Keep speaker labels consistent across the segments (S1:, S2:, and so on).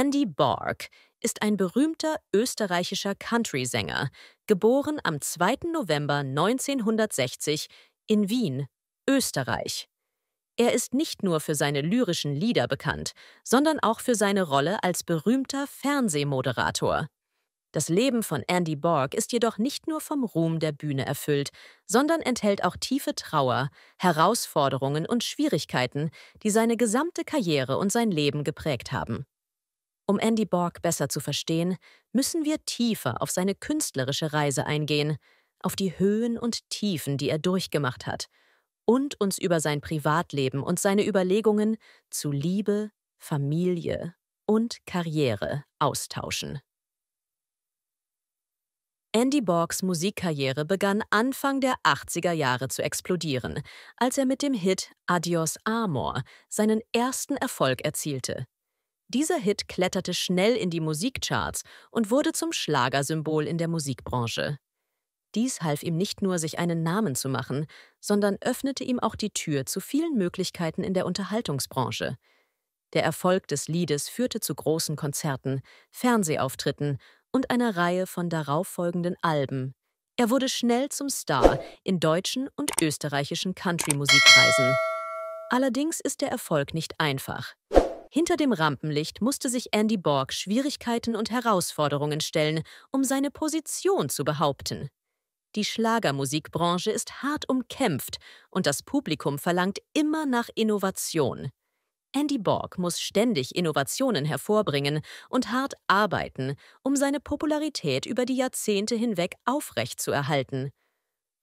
S1: Andy Borg ist ein berühmter österreichischer Country-Sänger, geboren am 2. November 1960 in Wien, Österreich. Er ist nicht nur für seine lyrischen Lieder bekannt, sondern auch für seine Rolle als berühmter Fernsehmoderator. Das Leben von Andy Borg ist jedoch nicht nur vom Ruhm der Bühne erfüllt, sondern enthält auch tiefe Trauer, Herausforderungen und Schwierigkeiten, die seine gesamte Karriere und sein Leben geprägt haben. Um Andy Borg besser zu verstehen, müssen wir tiefer auf seine künstlerische Reise eingehen, auf die Höhen und Tiefen, die er durchgemacht hat, und uns über sein Privatleben und seine Überlegungen zu Liebe, Familie und Karriere austauschen. Andy Borgs Musikkarriere begann Anfang der 80er Jahre zu explodieren, als er mit dem Hit Adios Amor seinen ersten Erfolg erzielte, dieser Hit kletterte schnell in die Musikcharts und wurde zum Schlagersymbol in der Musikbranche. Dies half ihm nicht nur, sich einen Namen zu machen, sondern öffnete ihm auch die Tür zu vielen Möglichkeiten in der Unterhaltungsbranche. Der Erfolg des Liedes führte zu großen Konzerten, Fernsehauftritten und einer Reihe von darauffolgenden Alben. Er wurde schnell zum Star in deutschen und österreichischen Country-Musikkreisen. Allerdings ist der Erfolg nicht einfach. Hinter dem Rampenlicht musste sich Andy Borg Schwierigkeiten und Herausforderungen stellen, um seine Position zu behaupten. Die Schlagermusikbranche ist hart umkämpft und das Publikum verlangt immer nach Innovation. Andy Borg muss ständig Innovationen hervorbringen und hart arbeiten, um seine Popularität über die Jahrzehnte hinweg aufrechtzuerhalten.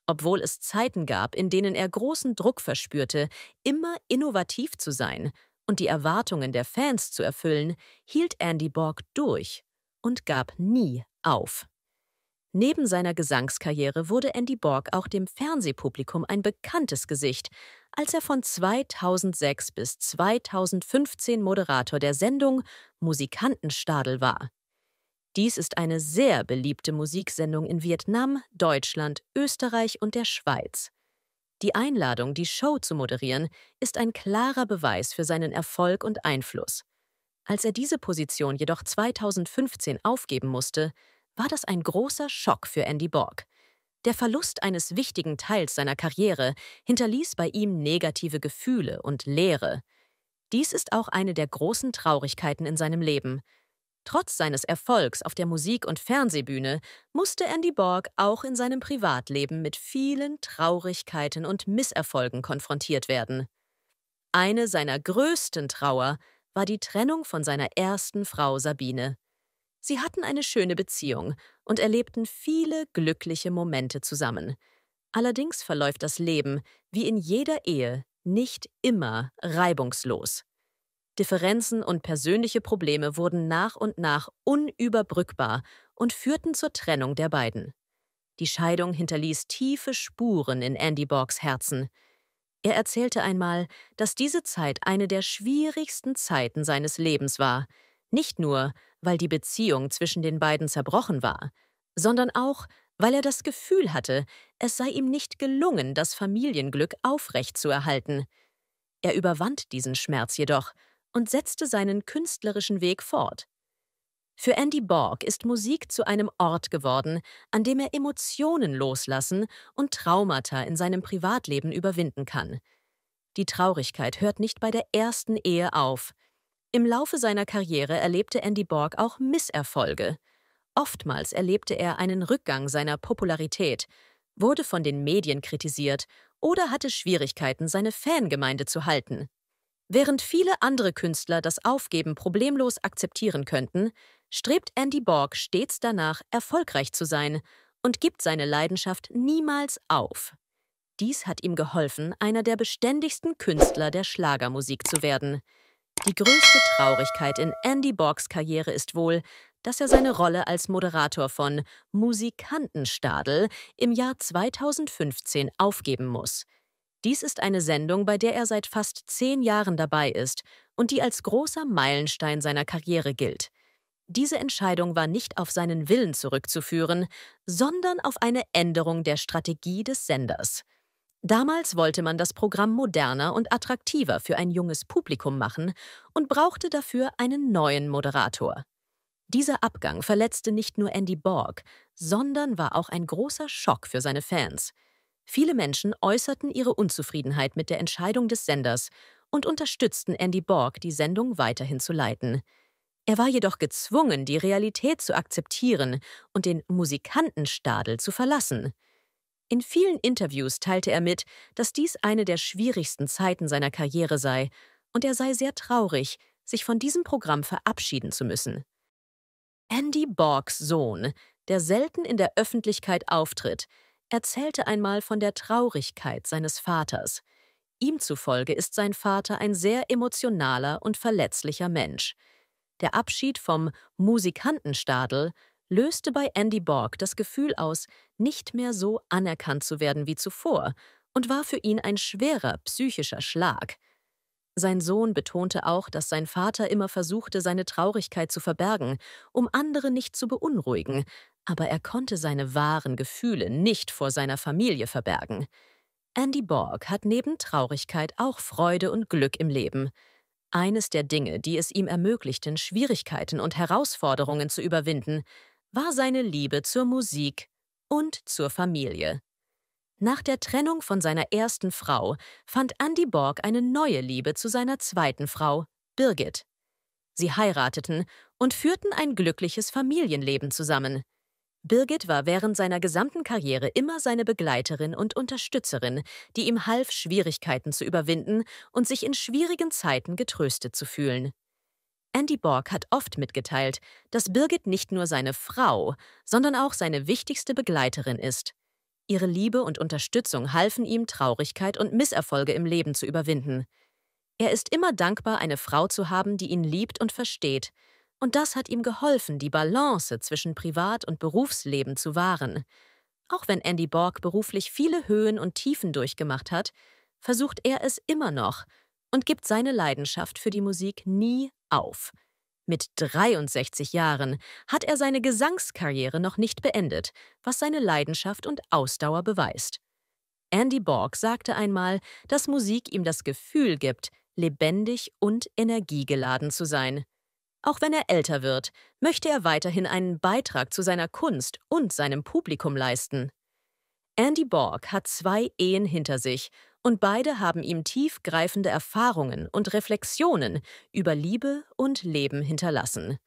S1: Obwohl es Zeiten gab, in denen er großen Druck verspürte, immer innovativ zu sein und die Erwartungen der Fans zu erfüllen, hielt Andy Borg durch und gab nie auf. Neben seiner Gesangskarriere wurde Andy Borg auch dem Fernsehpublikum ein bekanntes Gesicht, als er von 2006 bis 2015 Moderator der Sendung Musikantenstadel war. Dies ist eine sehr beliebte Musiksendung in Vietnam, Deutschland, Österreich und der Schweiz. Die Einladung, die Show zu moderieren, ist ein klarer Beweis für seinen Erfolg und Einfluss. Als er diese Position jedoch 2015 aufgeben musste, war das ein großer Schock für Andy Borg. Der Verlust eines wichtigen Teils seiner Karriere hinterließ bei ihm negative Gefühle und Leere. Dies ist auch eine der großen Traurigkeiten in seinem Leben. Trotz seines Erfolgs auf der Musik- und Fernsehbühne musste Andy Borg auch in seinem Privatleben mit vielen Traurigkeiten und Misserfolgen konfrontiert werden. Eine seiner größten Trauer war die Trennung von seiner ersten Frau Sabine. Sie hatten eine schöne Beziehung und erlebten viele glückliche Momente zusammen. Allerdings verläuft das Leben, wie in jeder Ehe, nicht immer reibungslos. Differenzen und persönliche Probleme wurden nach und nach unüberbrückbar und führten zur Trennung der beiden. Die Scheidung hinterließ tiefe Spuren in Andy Borgs Herzen. Er erzählte einmal, dass diese Zeit eine der schwierigsten Zeiten seines Lebens war, nicht nur, weil die Beziehung zwischen den beiden zerbrochen war, sondern auch, weil er das Gefühl hatte, es sei ihm nicht gelungen, das Familienglück aufrechtzuerhalten. Er überwand diesen Schmerz jedoch und setzte seinen künstlerischen Weg fort. Für Andy Borg ist Musik zu einem Ort geworden, an dem er Emotionen loslassen und Traumata in seinem Privatleben überwinden kann. Die Traurigkeit hört nicht bei der ersten Ehe auf. Im Laufe seiner Karriere erlebte Andy Borg auch Misserfolge. Oftmals erlebte er einen Rückgang seiner Popularität, wurde von den Medien kritisiert oder hatte Schwierigkeiten, seine Fangemeinde zu halten. Während viele andere Künstler das Aufgeben problemlos akzeptieren könnten, strebt Andy Borg stets danach, erfolgreich zu sein und gibt seine Leidenschaft niemals auf. Dies hat ihm geholfen, einer der beständigsten Künstler der Schlagermusik zu werden. Die größte Traurigkeit in Andy Borgs Karriere ist wohl, dass er seine Rolle als Moderator von Musikantenstadel im Jahr 2015 aufgeben muss – dies ist eine Sendung, bei der er seit fast zehn Jahren dabei ist und die als großer Meilenstein seiner Karriere gilt. Diese Entscheidung war nicht auf seinen Willen zurückzuführen, sondern auf eine Änderung der Strategie des Senders. Damals wollte man das Programm moderner und attraktiver für ein junges Publikum machen und brauchte dafür einen neuen Moderator. Dieser Abgang verletzte nicht nur Andy Borg, sondern war auch ein großer Schock für seine Fans. Viele Menschen äußerten ihre Unzufriedenheit mit der Entscheidung des Senders und unterstützten Andy Borg, die Sendung weiterhin zu leiten. Er war jedoch gezwungen, die Realität zu akzeptieren und den Musikantenstadel zu verlassen. In vielen Interviews teilte er mit, dass dies eine der schwierigsten Zeiten seiner Karriere sei und er sei sehr traurig, sich von diesem Programm verabschieden zu müssen. Andy Borgs Sohn, der selten in der Öffentlichkeit auftritt, erzählte einmal von der Traurigkeit seines Vaters. Ihm zufolge ist sein Vater ein sehr emotionaler und verletzlicher Mensch. Der Abschied vom Musikantenstadel löste bei Andy Borg das Gefühl aus, nicht mehr so anerkannt zu werden wie zuvor und war für ihn ein schwerer psychischer Schlag. Sein Sohn betonte auch, dass sein Vater immer versuchte, seine Traurigkeit zu verbergen, um andere nicht zu beunruhigen, aber er konnte seine wahren Gefühle nicht vor seiner Familie verbergen. Andy Borg hat neben Traurigkeit auch Freude und Glück im Leben. Eines der Dinge, die es ihm ermöglichten, Schwierigkeiten und Herausforderungen zu überwinden, war seine Liebe zur Musik und zur Familie. Nach der Trennung von seiner ersten Frau fand Andy Borg eine neue Liebe zu seiner zweiten Frau, Birgit. Sie heirateten und führten ein glückliches Familienleben zusammen. Birgit war während seiner gesamten Karriere immer seine Begleiterin und Unterstützerin, die ihm half, Schwierigkeiten zu überwinden und sich in schwierigen Zeiten getröstet zu fühlen. Andy Borg hat oft mitgeteilt, dass Birgit nicht nur seine Frau, sondern auch seine wichtigste Begleiterin ist. Ihre Liebe und Unterstützung halfen ihm, Traurigkeit und Misserfolge im Leben zu überwinden. Er ist immer dankbar, eine Frau zu haben, die ihn liebt und versteht, und das hat ihm geholfen, die Balance zwischen Privat- und Berufsleben zu wahren. Auch wenn Andy Borg beruflich viele Höhen und Tiefen durchgemacht hat, versucht er es immer noch und gibt seine Leidenschaft für die Musik nie auf. Mit 63 Jahren hat er seine Gesangskarriere noch nicht beendet, was seine Leidenschaft und Ausdauer beweist. Andy Borg sagte einmal, dass Musik ihm das Gefühl gibt, lebendig und energiegeladen zu sein. Auch wenn er älter wird, möchte er weiterhin einen Beitrag zu seiner Kunst und seinem Publikum leisten. Andy Borg hat zwei Ehen hinter sich und beide haben ihm tiefgreifende Erfahrungen und Reflexionen über Liebe und Leben hinterlassen.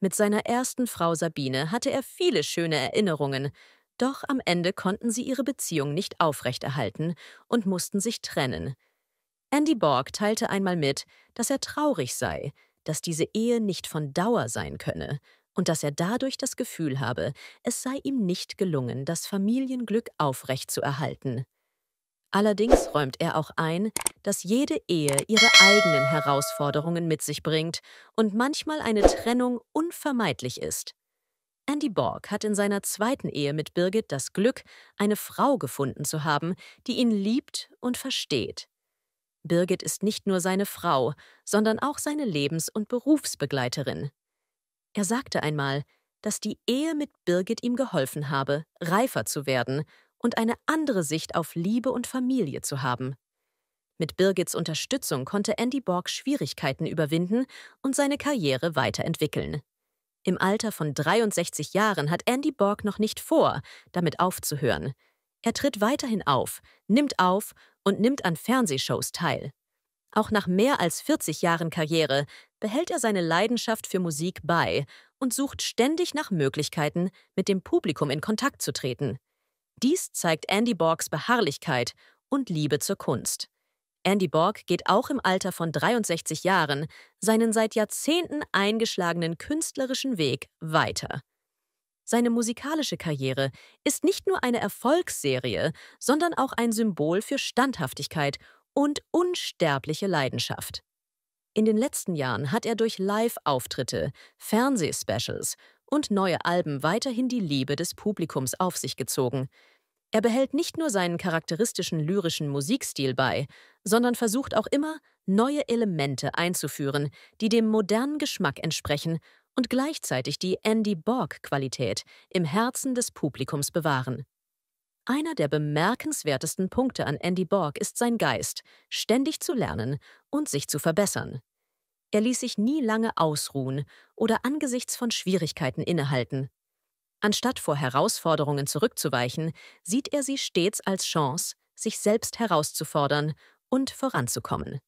S1: Mit seiner ersten Frau Sabine hatte er viele schöne Erinnerungen, doch am Ende konnten sie ihre Beziehung nicht aufrechterhalten und mussten sich trennen. Andy Borg teilte einmal mit, dass er traurig sei, dass diese Ehe nicht von Dauer sein könne und dass er dadurch das Gefühl habe, es sei ihm nicht gelungen, das Familienglück aufrechtzuerhalten. Allerdings räumt er auch ein, dass jede Ehe ihre eigenen Herausforderungen mit sich bringt und manchmal eine Trennung unvermeidlich ist. Andy Borg hat in seiner zweiten Ehe mit Birgit das Glück, eine Frau gefunden zu haben, die ihn liebt und versteht. Birgit ist nicht nur seine Frau, sondern auch seine Lebens- und Berufsbegleiterin. Er sagte einmal, dass die Ehe mit Birgit ihm geholfen habe, reifer zu werden und eine andere Sicht auf Liebe und Familie zu haben. Mit Birgits Unterstützung konnte Andy Borg Schwierigkeiten überwinden und seine Karriere weiterentwickeln. Im Alter von 63 Jahren hat Andy Borg noch nicht vor, damit aufzuhören. Er tritt weiterhin auf, nimmt auf und nimmt an Fernsehshows teil. Auch nach mehr als 40 Jahren Karriere behält er seine Leidenschaft für Musik bei und sucht ständig nach Möglichkeiten, mit dem Publikum in Kontakt zu treten. Dies zeigt Andy Borgs Beharrlichkeit und Liebe zur Kunst. Andy Borg geht auch im Alter von 63 Jahren seinen seit Jahrzehnten eingeschlagenen künstlerischen Weg weiter. Seine musikalische Karriere ist nicht nur eine Erfolgsserie, sondern auch ein Symbol für Standhaftigkeit und unsterbliche Leidenschaft. In den letzten Jahren hat er durch Live-Auftritte, Fernsehspecials und neue Alben weiterhin die Liebe des Publikums auf sich gezogen. Er behält nicht nur seinen charakteristischen lyrischen Musikstil bei, sondern versucht auch immer, neue Elemente einzuführen, die dem modernen Geschmack entsprechen und gleichzeitig die Andy Borg-Qualität im Herzen des Publikums bewahren. Einer der bemerkenswertesten Punkte an Andy Borg ist sein Geist, ständig zu lernen und sich zu verbessern. Er ließ sich nie lange ausruhen oder angesichts von Schwierigkeiten innehalten. Anstatt vor Herausforderungen zurückzuweichen, sieht er sie stets als Chance, sich selbst herauszufordern und voranzukommen.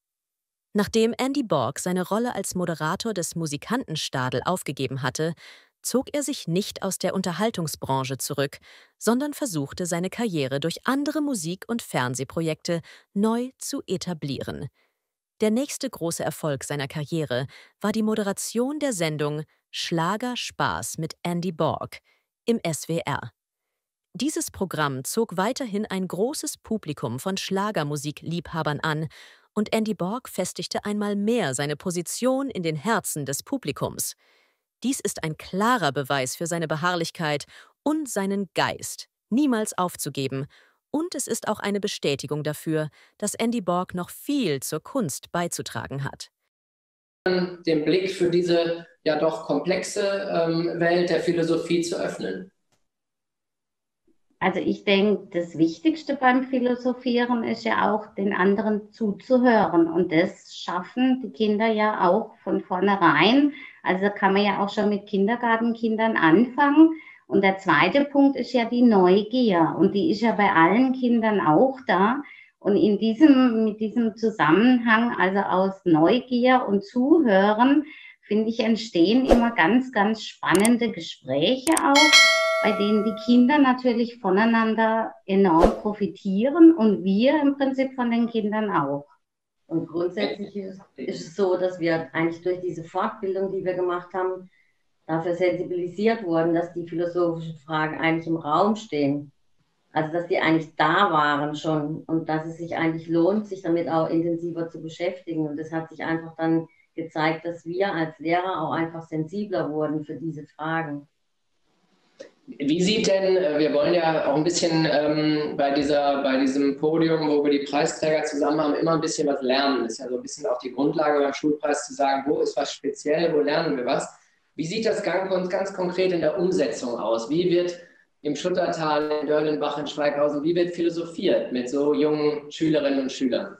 S1: Nachdem Andy Borg seine Rolle als Moderator des Musikantenstadel aufgegeben hatte, zog er sich nicht aus der Unterhaltungsbranche zurück, sondern versuchte seine Karriere durch andere Musik- und Fernsehprojekte neu zu etablieren. Der nächste große Erfolg seiner Karriere war die Moderation der Sendung Schlager Spaß mit Andy Borg im SWR. Dieses Programm zog weiterhin ein großes Publikum von Schlagermusikliebhabern an und Andy Borg festigte einmal mehr seine Position in den Herzen des Publikums. Dies ist ein klarer Beweis für seine Beharrlichkeit und seinen Geist, niemals aufzugeben, und es ist auch eine Bestätigung dafür, dass Andy Borg noch viel zur Kunst beizutragen hat.
S2: Den Blick für diese ja doch komplexe ähm, Welt der Philosophie zu öffnen.
S1: Also
S3: ich denke, das Wichtigste beim Philosophieren ist ja auch, den anderen zuzuhören. Und das schaffen die Kinder ja auch von vornherein. Also kann man ja auch schon mit Kindergartenkindern anfangen. Und der zweite Punkt ist ja die Neugier. Und die ist ja bei allen Kindern auch da. Und in diesem, mit diesem Zusammenhang, also aus Neugier und Zuhören, finde ich, entstehen immer ganz, ganz spannende Gespräche auch bei denen die Kinder natürlich voneinander enorm profitieren und wir im Prinzip von den Kindern auch. Und grundsätzlich ist es so, dass wir eigentlich durch diese Fortbildung, die wir gemacht haben, dafür sensibilisiert wurden, dass die philosophischen Fragen eigentlich im Raum stehen. Also dass die eigentlich da waren schon und dass es sich eigentlich lohnt, sich damit auch intensiver zu beschäftigen. Und es hat sich einfach dann gezeigt, dass wir als Lehrer auch einfach sensibler wurden für diese Fragen.
S2: Wie sieht denn, äh, wir wollen ja auch ein bisschen ähm, bei, dieser, bei diesem Podium, wo wir die Preisträger zusammen haben, immer ein bisschen was lernen. Das ist ja so ein bisschen auch die Grundlage beim Schulpreis zu sagen, wo ist was speziell, wo lernen wir was. Wie sieht das ganz, ganz konkret in der Umsetzung aus? Wie wird im Schuttertal, in Dörlenbach, in Schweighausen, wie wird philosophiert mit so jungen Schülerinnen und Schülern?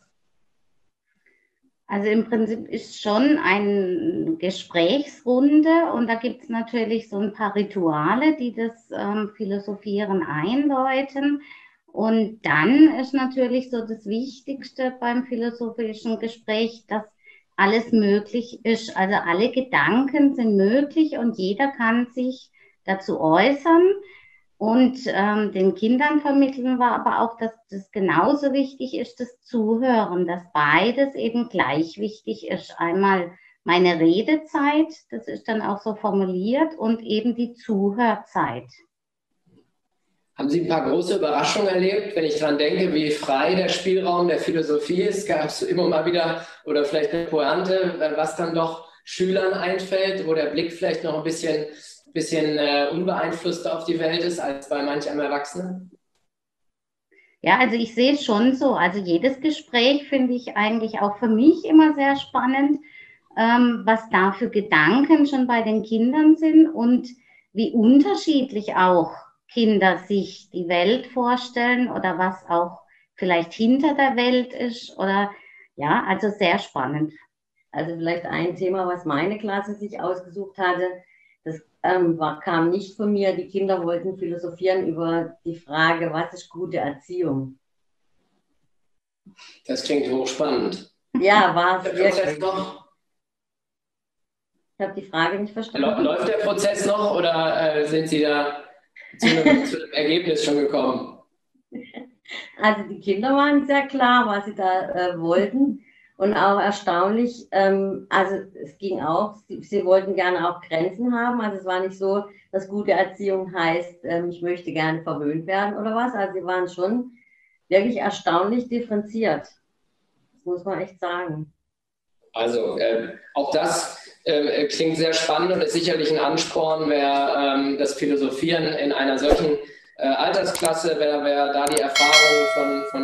S3: Also im Prinzip ist schon eine Gesprächsrunde und da gibt es natürlich so ein paar Rituale, die das ähm, Philosophieren einläuten. Und dann ist natürlich so das Wichtigste beim philosophischen Gespräch, dass alles möglich ist. Also alle Gedanken sind möglich und jeder kann sich dazu äußern. Und ähm, den Kindern vermitteln wir aber auch, dass das genauso wichtig ist, das Zuhören, dass beides eben gleich wichtig ist. Einmal meine Redezeit, das ist dann auch so formuliert, und eben die Zuhörzeit. Haben Sie ein paar große
S2: Überraschungen erlebt, wenn ich daran denke, wie frei der Spielraum der Philosophie ist? Gab es immer mal wieder oder vielleicht eine Pointe, was dann doch Schülern einfällt, wo der Blick vielleicht noch ein bisschen bisschen äh, unbeeinflusster auf die Welt ist als bei manchem Erwachsenen?
S3: Ja, also ich sehe es schon so. Also jedes Gespräch finde ich eigentlich auch für mich immer sehr spannend, ähm, was da für Gedanken schon bei den Kindern sind und wie unterschiedlich auch Kinder sich die Welt vorstellen oder was auch vielleicht hinter der Welt ist oder ja, also sehr spannend. Also vielleicht ein Thema, was meine Klasse sich ausgesucht hatte, ähm, war, kam nicht von mir. Die Kinder wollten philosophieren über die Frage, was ist gute Erziehung?
S2: Das klingt hochspannend.
S3: Ja, war es wirklich. Noch? Ich habe die Frage nicht
S2: verstanden. Läuft der Prozess noch oder äh, sind Sie da zu einem, zu einem Ergebnis schon gekommen?
S3: Also die Kinder waren sehr klar, was sie da äh, wollten. Und auch erstaunlich, ähm, also es ging auch, sie, sie, wollten gerne auch Grenzen haben. Also es war nicht so, dass gute Erziehung heißt, ähm, ich möchte gerne verwöhnt werden oder was. Also sie waren schon wirklich erstaunlich differenziert. Das muss man echt
S1: sagen.
S2: Also äh, auch das äh, klingt sehr spannend und ist sicherlich ein Ansporn, wer ähm, das Philosophieren in einer solchen äh, Altersklasse, wer, wer da die Erfahrung von, von